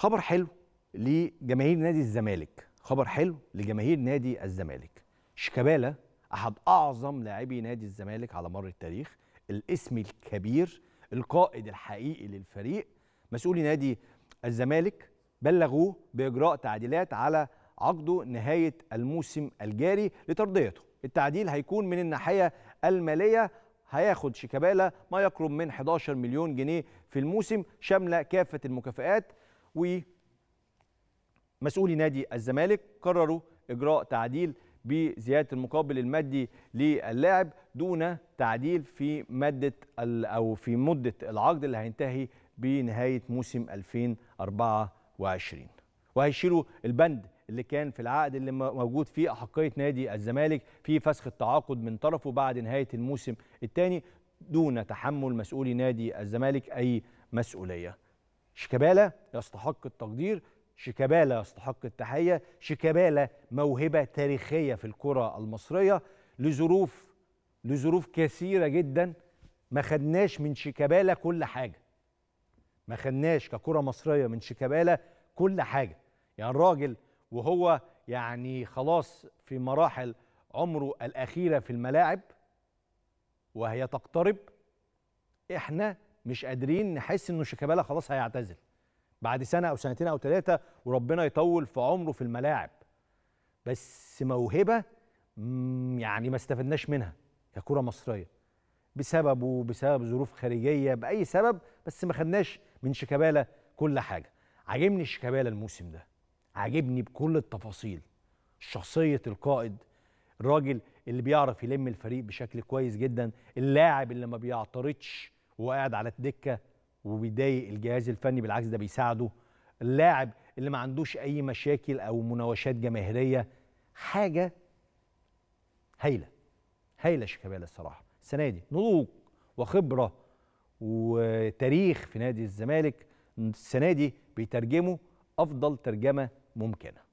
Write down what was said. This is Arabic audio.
خبر حلو لجماهير نادي الزمالك خبر حلو لجماهير نادي الزمالك شيكابالا احد اعظم لاعبي نادي الزمالك على مر التاريخ الاسم الكبير القائد الحقيقي للفريق مسؤولي نادي الزمالك بلغوه باجراء تعديلات على عقده نهايه الموسم الجاري لترضيته التعديل هيكون من الناحيه الماليه هياخد شيكابالا ما يقرب من 11 مليون جنيه في الموسم شامله كافه المكافئات ومسؤولي نادي الزمالك قرروا إجراء تعديل بزيادة المقابل المادي للاعب دون تعديل في مادة أو في مدة العقد اللي هينتهي بنهاية موسم 2024 وهيشيلوا البند اللي كان في العقد اللي موجود فيه أحقية نادي الزمالك في فسخ التعاقد من طرفه بعد نهاية الموسم الثاني دون تحمل مسؤولي نادي الزمالك أي مسؤولية شيكابالا يستحق التقدير شيكابالا يستحق التحية شيكابالا موهبة تاريخية في الكرة المصرية لظروف لظروف كثيرة جدا ما خدناش من شيكابالا كل حاجة ما خدناش ككرة مصرية من شيكابالا كل حاجة يعني الراجل وهو يعني خلاص في مراحل عمره الأخيرة في الملاعب وهي تقترب احنا مش قادرين نحس انه شيكابالا خلاص هيعتزل بعد سنه او سنتين او ثلاثه وربنا يطول في عمره في الملاعب بس موهبه يعني ما استفدناش منها ككره مصريه بسببه بسبب ظروف خارجيه باي سبب بس ما خدناش من شيكابالا كل حاجه عاجبني شيكابالا الموسم ده عاجبني بكل التفاصيل شخصيه القائد الراجل اللي بيعرف يلم الفريق بشكل كويس جدا اللاعب اللي ما بيعترضش وقاعد على الدكه وبيضايق الجهاز الفني بالعكس ده بيساعده اللاعب اللي ما عندوش اي مشاكل او مناوشات جماهيريه حاجه هايله هايله شيكابالا الصراحه السنه دي نضوج وخبره وتاريخ في نادي الزمالك السنه دي بيترجمه افضل ترجمه ممكنه